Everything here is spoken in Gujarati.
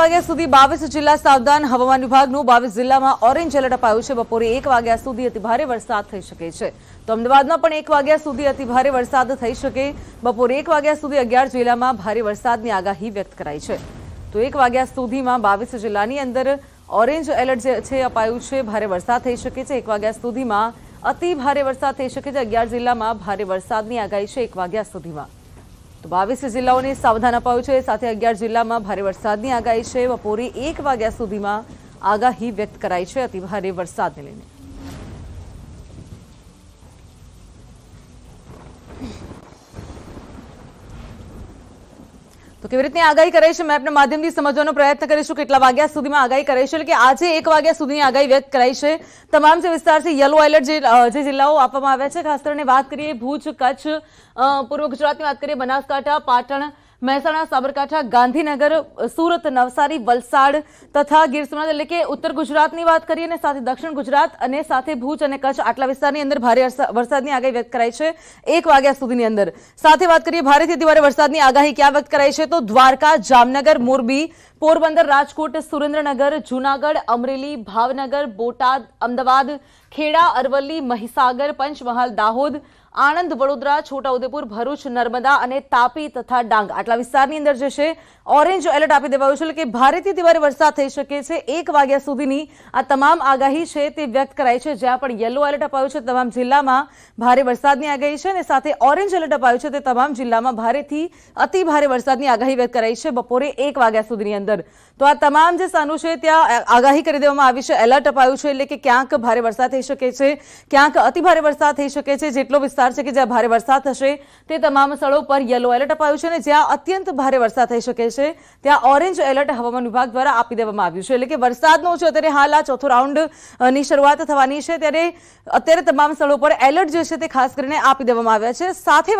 વાગ્યા સુધી બાવીસ જિલ્લા સાવધાન હવામાન વિભાગનું બાવીસ જિલ્લામાં ઓરેન્જ એલર્ટ અપાયું છે બપોરે એક વાગ્યા સુધી અતિભારે વરસાદ થઈ શકે છે તો અમદાવાદમાં પણ એક વાગ્યા સુધી અતિભારે વરસાદ થઈ શકે બપોરે એક વાગ્યા સુધી અગિયાર જિલ્લામાં ભારે વરસાદની આગાહી વ્યક્ત કરાઈ છે તો એક વાગ્યા સુધીમાં બાવીસ જિલ્લાની અંદર ઓરેન્જ એલર્ટ જે છે અપાયું છે ભારે વરસાદ થઈ શકે છે એક વાગ્યા સુધીમાં અતિ ભારે વરસાદ થઈ શકે છે અગિયાર જિલ્લામાં ભારે વરસાદની આગાહી છે એક વાગ્યા સુધીમાં બાવીસ જિલ્લાઓને સાવધાન અપાયું છે સાથે અગિયાર જિલ્લામાં ભારે વરસાદની આગાહી છે બપોરે એક વાગ્યા સુધીમાં આગાહી વ્યક્ત કરાઈ છે અતિભારે વરસાદને લઈને તો કેવી રીતની આગાહી કરે છે મેપના માધ્યમથી સમજવાનો પ્રયત્ન કરીશું કેટલા વાગ્યા સુધીમાં આગાહી કરે એટલે કે આજે એક વાગ્યા સુધીની આગાહી વ્યક્ત કરાઈ છે તમામ જે વિસ્તારથી યલો એલર્ટ જે જિલ્લાઓ આપવામાં આવ્યા છે ખાસ કરીને વાત કરીએ ભુજ કચ્છ પૂર્વ ગુજરાતની વાત કરીએ બનાસકાંઠા પાટણ મહેસાણા સાબરકાંઠા ગાંધીનગર સુરત નવસારી વલસાડ તથા ગીર સોમનાથ એટલે કે ઉત્તર ગુજરાતની વાત કરીએ અને સાથે દક્ષિણ ગુજરાત અને સાથે ભુજ અને કચ્છ આટલા વિસ્તારની અંદર ભારે વરસાદની આગાહી વ્યક્ત કરાઈ છે એક વાગ્યા સુધીની અંદર સાથે વાત કરીએ ભારેથી અતિભારે વરસાદની આગાહી ક્યાં વ્યક્ત કરાઈ છે તો દ્વારકા જામનગર મોરબી પોરબંદર રાજકોટ સુરેન્દ્રનગર જૂનાગઢ અમરેલી ભાવનગર બોટાદ અમદાવાદ ખેડા અરવલ્લી મહીસાગર પંચમહાલ દાહોદ આણંદ વડોદરા છોટાઉદેપુર ભરૂચ નર્મદા અને તાપી તથા ડાંગ આટલા વિસ્તારની અંદર જે છે ઓરેન્જ એલર્ટ આપી દેવાયું છે એટલે કે ભારેથી તિવારે વરસાદ થઈ શકે છે એક વાગ્યા સુધીની આ તમામ આગાહી છે તે વ્યક્ત કરાઈ છે જ્યાં પણ યલો એલર્ટ અપાયું છે તમામ જિલ્લામાં ભારે વરસાદની આગાહી છે અને સાથે ઓરેન્જ એલર્ટ અપાયું છે તે તમામ જિલ્લામાં ભારેથી અતિ ભારે વરસાદની આગાહી વ્યક્ત કરાઈ છે બપોરે એક વાગ્યા સુધીની અંદર તો આ તમામ જે સ્થાનું છે ત્યાં આગાહી કરી દેવામાં આવી છે એલર્ટ અપાયું છે એટલે કે ક્યાંક ભારે વરસાદ થઈ શકે છે ક્યાંક અતિ ભારે વરસાદ થઈ શકે છે જેટલો વિસ્તાર વિસ્તાર છે કે જ્યાં ભારે વરસાદ થશે તે તમામ સ્થળો પર યલો એલર્ટ અપાયું છે અને જ્યાં અત્યંત ભારે વરસાદ થઈ શકે છે ત્યાં ઓરેન્જ એલર્ટ હવામાન વિભાગ દ્વારા આપી દેવામાં આવ્યું છે એટલે કે વરસાદનો છે અત્યારે હાલ આ ચોથો રાઉન્ડની શરૂઆત થવાની છે ત્યારે અત્યારે તમામ સ્થળો પર એલર્ટ જે છે તે ખાસ કરીને આપી દેવામાં આવ્યા છે સાથે